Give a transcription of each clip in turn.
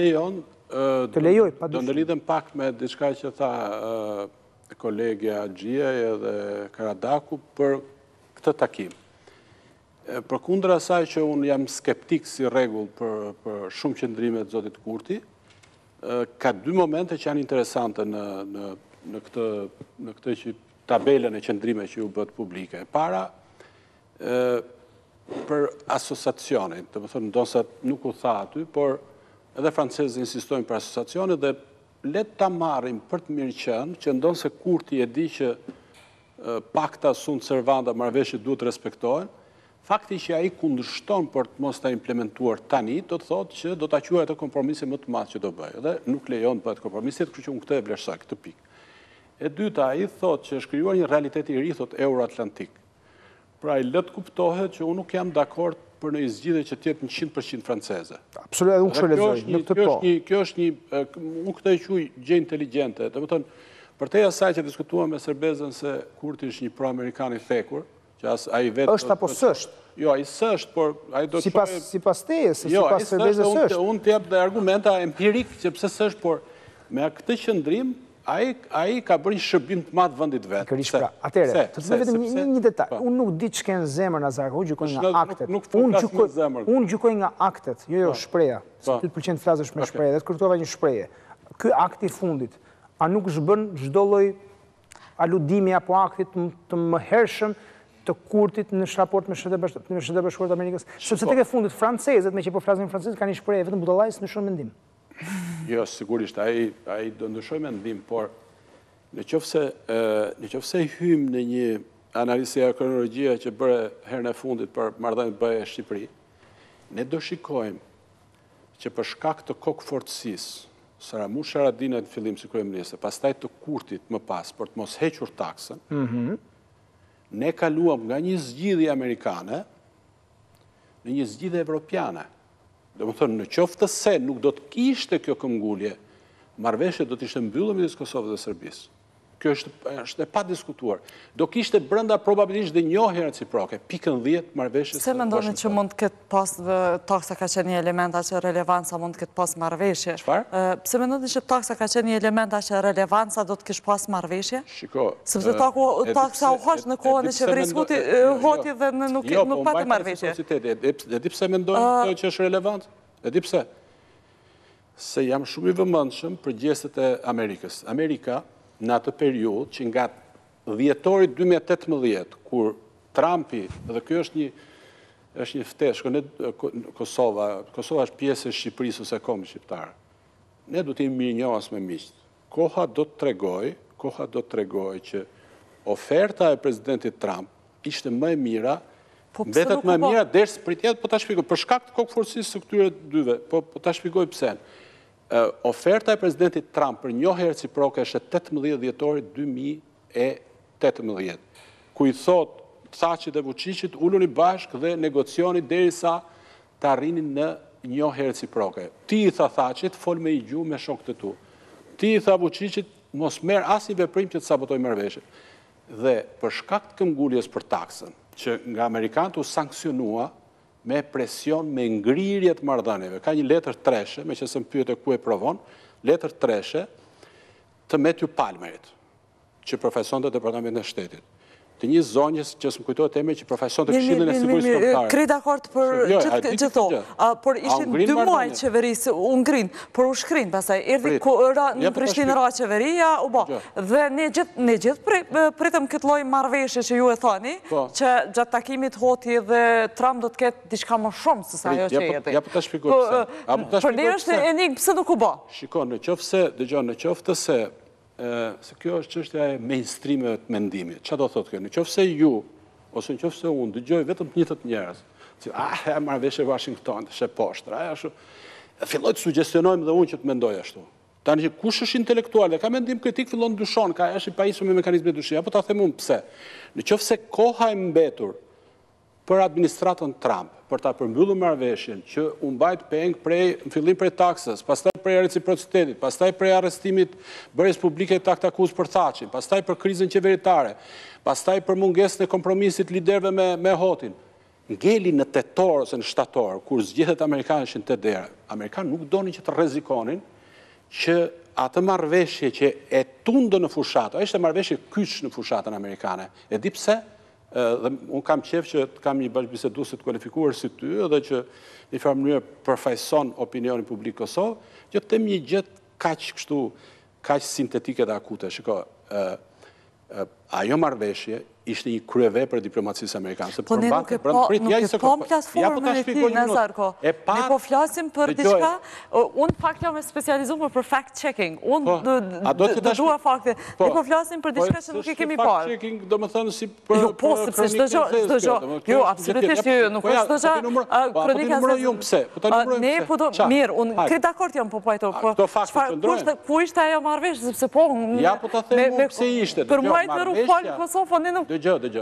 Lejon, të lejoj, pa Do në lidhëm pak me diçka që tha kolegja Gjia edhe Karadaku për këtë takim. Për kundra saj që unë jam skeptik si regull për, për shumë qëndrimet Zotit Kurti, ka dy momente që janë interesante në, në, në këtë, në këtë që tabelën e qëndrime që ju bëtë publike. Para, për asosacionin, të më thënë, ndonësat nuk u tha aty, por edhe francesi insistojnë për asosacionit dhe letë ta marim për të mirë qënë, që ndonë se kur ti e di që pakta sunë servanda marveshët duhet të respektojnë, fakti që a i kundrështon për të mos të implementuar tani, do të thotë që do të aquar e të kompromisit më të matë që do bëjë, dhe nuk lejon për e të kompromisit, kërë që unë këtë e vlerësaj, këtë pikë. E dyta, a i thotë që shkryuar një realiteti rrithot euro-atlantik. Pra i letë kuptohet që unë nuk jam dakord për në izgjide që tjetë në 100% franceze. Absolut, edhe unë kështë lezojnë, në këtë po. Kjo është një, unë këtë i quj gjë inteligente, të më tonë, për teja saj që diskutua me Serbezën se Kurti është një pro-amerikani thekur, që asë a i vetë... është apo sështë? Jo, a i sështë, por... Si pas teje, se jo, si pas Serbezën sështë? Jo, a i sështë, unë jepë dhe argumenta empirik, që pëse sështë, por me këtë qëndrim, i ka bërë një shërbim të matë vëndit vetë. Kërish pra, atere, të të vetëm një detaj, po. unë nuk di që kënë zemër Nazar, unë gjukoj nga aktet. Nuk fukas një zemër. Unë gjukoj nga aktet, jo jo po. shpreja, po. se të përqenë të flasësh me shpreja, dhe të kërtova një shpreje. Ky akti fundit, a nuk zhëbën gjdo loj aludimi apo aktit të më hershëm të kurtit në shraport me shëtë bëshkurët Amerikës? Sëpse të ke fundit francezet, me që i po flasën francezet, ka një shpreje, vetëm budalajs në shumë mendim. Jo, sigurisht, a i do ndëshoj me ndim, por në qëfë se hymë në një analisi e kronologjia që bërë herën e fundit për mardhënjë bëje e Shqipëri, ne do shikojmë që për shkak të kokë fortësisë, Sëra mu Sharadina të fillim si kërëm njëse, pas taj të kurtit më pas, për të mos hequr taksën, mhm. ne kaluam nga një zgjidhi Amerikane në një zgjidhi Evropiane dhe më thënë, në qoftë se nuk do të kishte kjo këmgullje, marveshët do të ishte mbyllëm i disë Kosovë dhe Sërbisë kjo është e pa diskutuar. Do kishte e brënda probabilisht dhe njo herët si pikën 10 marveshës... Se me ndoni që mund të këtë pas, taksa ka qenë një elementa aqe relevanta, mund të këtë pas marveshje? Qëfar? Se me ndoni që taksa ka qenë një elementa aqe relevanta, do të këshë pas marveshje? Shiko... Se përse taksa u hoshtë në kohën e që vrishkuti hoti dhe nuk pati marveshje? E di pëse me ndoni që është relevant? E di pëse? Se jam shumë i vëmëndshëm për gjestet e Amerikës. Amerika në atë periud, që nga dhjetori 2018, kur Trumpi, dhe kjo është një është një fte, shkone Kosova, Kosova është pjesë e Shqipërisë ose komë Shqiptarë. Ne du t'i mirë njohës me mishtë. Koha do të tregoj, koha do të tregoj që oferta e prezidentit Trump ishte më e mira, betët po, më e mira, dhe shpritjet, po t'a shpikoj, për shkakt kokë forësisë së këtyre dyve, po, po t'a shpikoj pësen oferta e prezidentit Trump për njoherë si proke është 18 djetorit 2018, ku i thot Thacit dhe Vucicit ullun i bashkë dhe negocionit deri sa të arrinin në njoherë si proke. Ti i tha Thacit, fol me i gju me shok të tu. Ti i tha Vucicit, mos merë asin veprim që të sabotoj mërveshët. Dhe për shkakt këmgulljes për taksën, që nga Amerikanët u sankcionua, me presion, me ngrirjet mardhaneve. Ka një letër treshe, me që se më pyët e ku e provon, letër treshe të Metju Palmerit, që profesion të Departament në shtetit të një zonjës që së më kujtoj të eme që profesion të këshindën e sigurisë të Kri dhe akord për që të gjitho, por ishin dy muaj qeverisë, unë grinë, por u shkrinë, pasaj, erdi në po, Prishtinë ra qeveria, u bo, dhe ne gjithë pritëm këtë loj marveshe që ju e thani, po. që gjatë takimit hoti dhe tram do të ketë dishka më shumë së sajo që po, jeti. Ja për të shpikur pëse. Për është e një pëse nuk u bo. Shikon, në qoftë se, dhe gjo, në qoftë se se kjo është qështja e mainstreamëve të mendimit. Qa do thotë kjo? Në qofë se ju, ose në qofë se unë, dëgjoj vetëm të njëtët njerës, që a, ah, e marrë veshe Washington, të shë poshtra, ashtu, shu, filloj të sugestionojmë dhe unë që të mendoj ashtu. Ta që kush është intelektual dhe ka mendim kritik fillon dushon, ka është i pajisë me mekanizme dushi, apo ta themun pëse. Në qofë se koha e mbetur për administratën Trump, për ta përmbyllu marveshjen, që unë bajtë pengë prej, në fillim prej taksës, pastaj prej reciprocitetit, pastaj prej arrestimit bërës publike të aktakus për thachin, pastaj për krizën qeveritare, pastaj për munges në kompromisit liderve me hotin, ngeli në tëtorë ose në shtatorë, kur zgjithet Amerikanë shenë të dera, Amerikanë nuk doni që të rezikonin që atë marveshje që e tundë në fushatë, a ishte marveshje kyç në fushatën Amerikane, e dipse, dhe unë kam qefë që të kam një bashkëbisedu të kualifikuar si ty, dhe që një farë mënyrë përfajson opinionin publikë Kosovë, që të temë një gjithë kaqë kështu, kaqë sintetike dhe akute. Shiko, ajo marveshje ishte një kryeve për diplomacisë amerikanë. Po ne nuk e po mplas formën e po po ti, Nazarko. Ne po flasim për diqka. Unë pak jam e specializu për fact-checking. Unë po, dë duha fakte. Ne po flasim për diqka që nuk e kemi parë. fact-checking do më thënë si për kronikë të zeskjo. Jo, po, se shtë shtë gjo. Jo, absolutisht jo, jo, nuk e shtë gjo. Po të nëmërë ju më pse. Po të nëmërë ju më pse. Mirë, unë kretë akort jam po pajto. Po ishte ajo marvesh, zëpse po. Ja, po të thejmë u ishte. Për muajt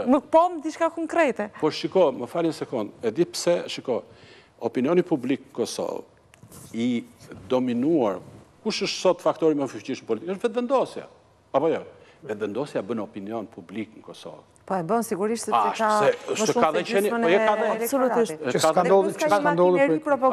nuk pomë t'i diçka konkrete. Po shiko, më fali në sekund, e di pse, shiko, opinioni publikë Kosovë i dominuar, kush është sot faktori më fëshqishë në politikë, është vetë vendosja, apo jo? Vetë vendosja bënë opinion publik në Kosovë. Po e bënë sigurisht se ka më shumë të gjithmën e elektoratit. Që s'ka ndodhë, që s'ka ndodhë për... Po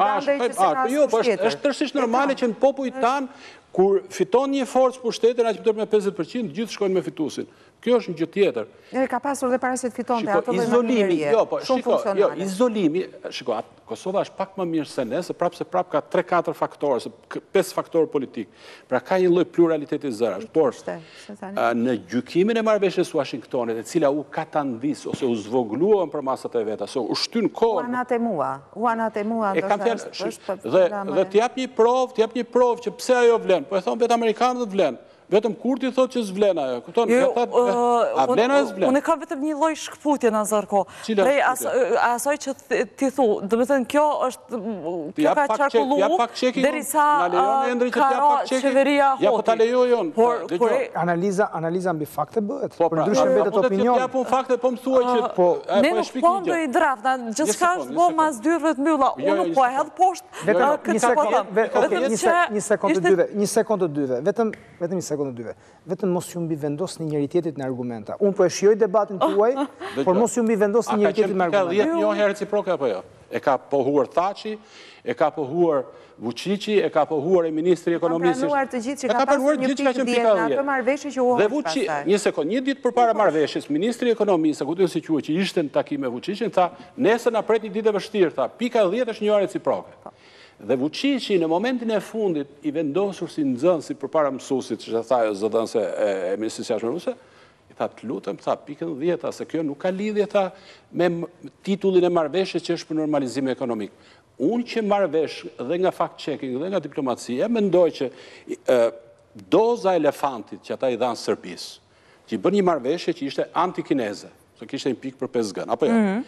jo, po është tërshishë të rështë nërmane që në popu i tanë, kur fiton një forcë për shtetër, a që pëtër me 50%, gjithë shkojnë me fitusin. Kjo është një gjithë tjetër. E ka pasur dhe paraset fiton të atë dhe në mirje, shumë jo, funksionale. Jo, izolimi, shiko, Kosova është pak më mirë se ne, se prapë se prapë ka 3-4 faktore, se 5 faktore politikë. Pra ka një loj pluralitet i zërash. Por, në gjykimin e marveshës Washingtonit, e cila u katandis, ose u zvogluon për masat e veta, ose u shtyn kohë... Uanat e mua, uanat e mua... E kam tjerë, dhe t'jap një provë, t'jap një provë, që pse ajo vlenë, po e thonë vetë Amerikanët vlenë, vetëm kur ti thot që zvlen ajo, kupton? Jo, eh, a vlen ajo zvlen? Unë kam vetëm një lloj shkputje në zarko. Pra asaj që ti thu, do të thënë kjo është kjo ka çarkullu. Ja pak çeki. Derisa na lejon uh, Endri që ja pak çeki. Ja po ta lejoj unë. Por kur analiza, analiza mbi fakte bëhet. Po pra, ndryshe vetë opinion. Po ja pun fakte, po më thuaj që uh, po e shpjegoj. Ne po i drafta, gjithçka është bë mas 12 mylla. Unë po e hedh po. poshtë. Vetëm një sekondë, vetëm një sekondë dyve, një sekondë dyve. Vetëm vetëm një sekundë dyve. Vetëm mos ju mbi vendos një njëri tjetit në argumenta. Unë po e shioj debatin oh. të uaj, por mos ju mbi vendos një njëri tjetit në argumenta. A ka qenë një jo herë reciproke apo jo? E ka pohuar Thaci, e ka pohuar Vucici, e ka pohuar e Ministri Ekonomisë. Ka pranuar të gjithë që ka pasë një pikë dhjetë, në atë marveshë që u hëmë pasaj. Një sekund, një ditë për para marveshës, Ministri Ekonomisë, ku të nësi që që ishte në tha, një ditë e pika është Dhe Vucici në momentin e fundit i vendosur si nëzën, si për para mësusit, që që tha jo e zëdën se e ministrës jashme ruse, i tha të lutëm, tha pikën dhjeta, se kjo nuk ka lidhje tha me titullin e marveshe që është për normalizim e ekonomikë. Unë që marvesh dhe nga fact-checking dhe nga diplomacija, mendoj që doza elefantit që ata i dhanë Sërbis, që i bërë një marveshe që ishte anti-kineze, që kishte një pikë për 5 gën, apo jo, mhm.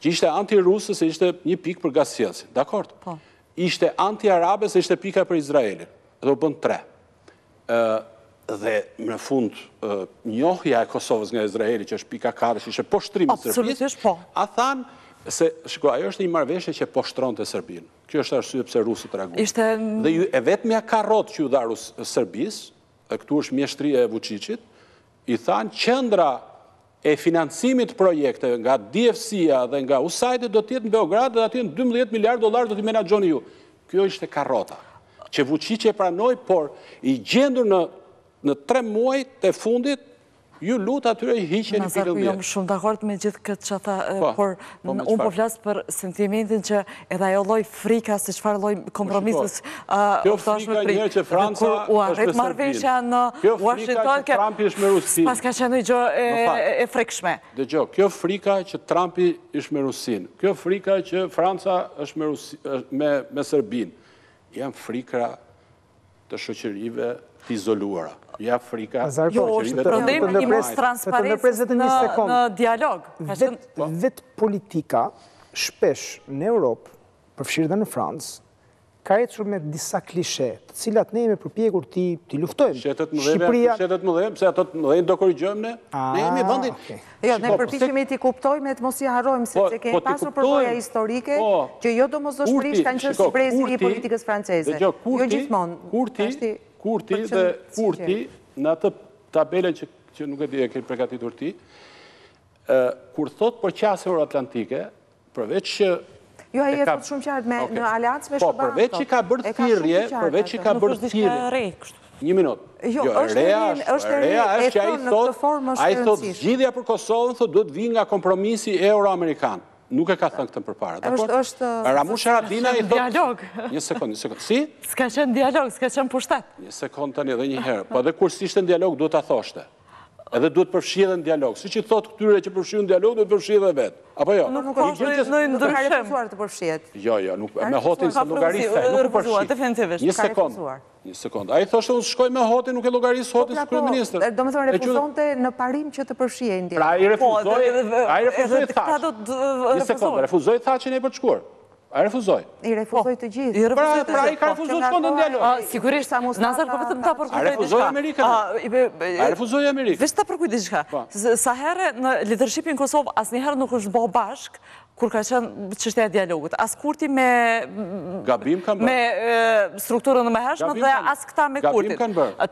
që ishte anti-ruse, ishte një pikë për gasjelësin, dakord? Po ishte anti-arabe se ishte pika për Izraelin. Dhe u bënd tre. Dhe në fund njohja e Kosovës nga Izraeli, që është pika kare, që ishte poshtrimi të Sërbis. Absolutisht po. A than, se shkua, ajo është një marveshe që poshtron të Sërbin. Kjo është arsye pëse rusë të Dhe e vetë me a karot që ju dharu Sërbis, e këtu është mjeshtri e Vucicit, i than qëndra e financimit projekte nga DFC-a dhe nga USAID-e do tjetë në Beograd dhe ati në 12 miliard dolar do t'i menagjoni ju. Kjo ishte karota, që vuqi që e pranoj, por i gjendur në tre muaj të fundit ju lutë atyre i hiqen i pilën dhjetë. Nazar, jam shumë dakord me gjithë këtë që ta, po, por po, unë po flasë për sentimentin që edhe ajo loj frika, se qëfar loj po, kompromisës uftash pri. Kjo frika njërë që Franca është me Serbinë. Kjo frika që Trumpi është me Rusinë. Pas ka që i gjo e frikshme. Dhe gjo, kjo frika që Trumpi është me Rusinë. Kjo frika që Franca është me Serbinë. Janë frikra të shëqërive t'izoluara. Ja frika... Jo, po, është problem i mos transparent në dialog. Vetë po. politika, shpesh në Europë, përfshirë dhe në Francë, ka e me disa klishe, të cilat ne jemi përpjekur ti luftojmë. Shetet më dhejmë, shetet më dhejmë, ato atët më dhejmë do korrigjojmë ne, ne ah, jemi bëndin. Jo, ne po, përpishim ti kuptojmë, të mos i harojmë, se të pasur përdoja historike, që jo do mos do shprish, kanë qështë brezin i politikës franceze. Jo gjithmonë, kurti dhe kurti në atë tabelën që nuk e di e kërë pregatitur ti, kur thot për qasë euroatlantike, përveç që... Jo, a jetë të shumë qartë me në aliancë me shëbërë. Po, përveç që ka bërë thirje, përveç që ka bërë thirje... Nuk është dikë e rejë, Një minut. Jo, jo është rejë, është rejë, e tonë në është rëndësishë. A i thot, gjithja për Kosovën, thot, duhet vinë nga kompromisi euro-amerikanë nuk e ka thënë këtën për para. Po është... Ramush Haradina i thotë... Dialog. Një sekund, një sekund. Si? Ska qenë dialog, ska qenë pushtat. Një sekund të një dhe një herë. Po dhe kur si shtë në dialog, duhet të thoshte edhe duhet përfshirë dhe në dialog. Si që i thotë këtyre që përfshirë në dialog, duhet përfshirë dhe vetë. Apo jo? Nuk nuk nuk nuk nuk nuk jo, jo, nuk nuk nuk nuk nuk nuk nuk nuk ka refuzuar nuk nuk nuk nuk Një sekundë, a i thoshtë unë shkoj me hoti, nuk e logarisë hoti po, së kërën minister. Do me thonë, refuzonte në parim që të përshje e ndje. Pra, a i refuzoj, a i refuzoj, do i refuzoj, refuzoj, a që ne i refuzoj, A refuzoj? I refuzoj po, pra, të gjithë. Pra i po, ka refuzoj të shkondë në dialog. Sigurisht, sa mos... Nazar, po vetëm ta përkujtë i shka. A refuzoj Amerikën? Vesh ta përkujtë i shka. Po. Sa herë në leadership në Kosovë, asë një herë nuk është bo bashkë, kur ka qënë qështja dialogët. Asë kurti me... Gabim kanë bërë. Me strukturën në më hershme dhe asë këta me kurtit. Gabim kanë bërë.